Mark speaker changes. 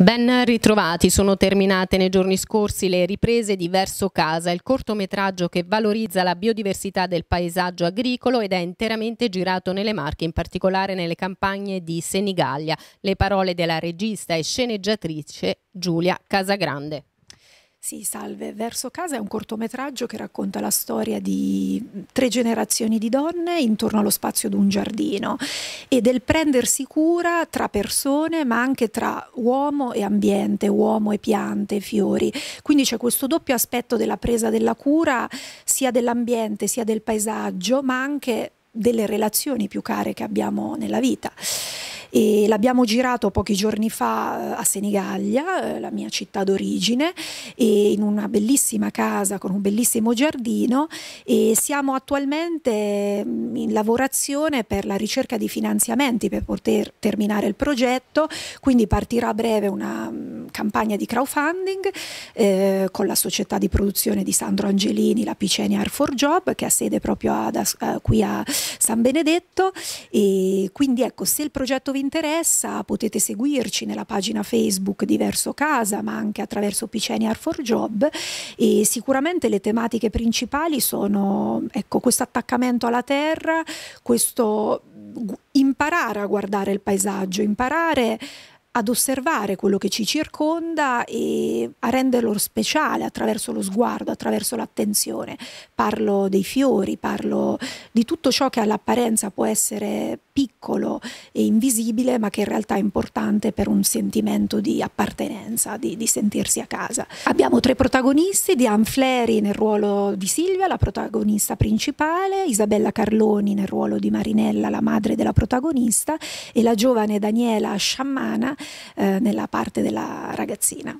Speaker 1: Ben ritrovati, sono terminate nei giorni scorsi le riprese di Verso Casa, il cortometraggio che valorizza la biodiversità del paesaggio agricolo ed è interamente girato nelle Marche, in particolare nelle campagne di Senigallia. Le parole della regista e
Speaker 2: sceneggiatrice Giulia Casagrande. Sì, salve. Verso casa è un cortometraggio che racconta la storia di mm, tre generazioni di donne intorno allo spazio di un giardino e del prendersi cura tra persone, ma anche tra uomo e ambiente, uomo e piante, e fiori. Quindi c'è questo doppio aspetto della presa della cura sia dell'ambiente, sia del paesaggio, ma anche delle relazioni più care che abbiamo nella vita e l'abbiamo girato pochi giorni fa eh, a Senigallia, eh, la mia città d'origine, in una bellissima casa con un bellissimo giardino e siamo attualmente mm, in lavorazione per la ricerca di finanziamenti per poter terminare il progetto, quindi partirà a breve una mm, campagna di crowdfunding eh, con la società di produzione di Sandro Angelini, la Piceni Art for Job, che ha sede proprio ad, a, eh, qui a San Benedetto. E quindi ecco, se il progetto vi interessa potete seguirci nella pagina Facebook di Verso Casa, ma anche attraverso Piceni Art for Job. E sicuramente le tematiche principali sono ecco, questo attaccamento alla terra, questo imparare a guardare il paesaggio, imparare ad osservare quello che ci circonda e a renderlo speciale attraverso lo sguardo, attraverso l'attenzione. Parlo dei fiori, parlo di tutto ciò che all'apparenza può essere piccolo e invisibile, ma che in realtà è importante per un sentimento di appartenenza, di, di sentirsi a casa. Abbiamo tre protagonisti, Diane Fleri nel ruolo di Silvia, la protagonista principale, Isabella Carloni nel ruolo di Marinella, la madre della protagonista, e la giovane Daniela Sciammana eh, nella parte della ragazzina.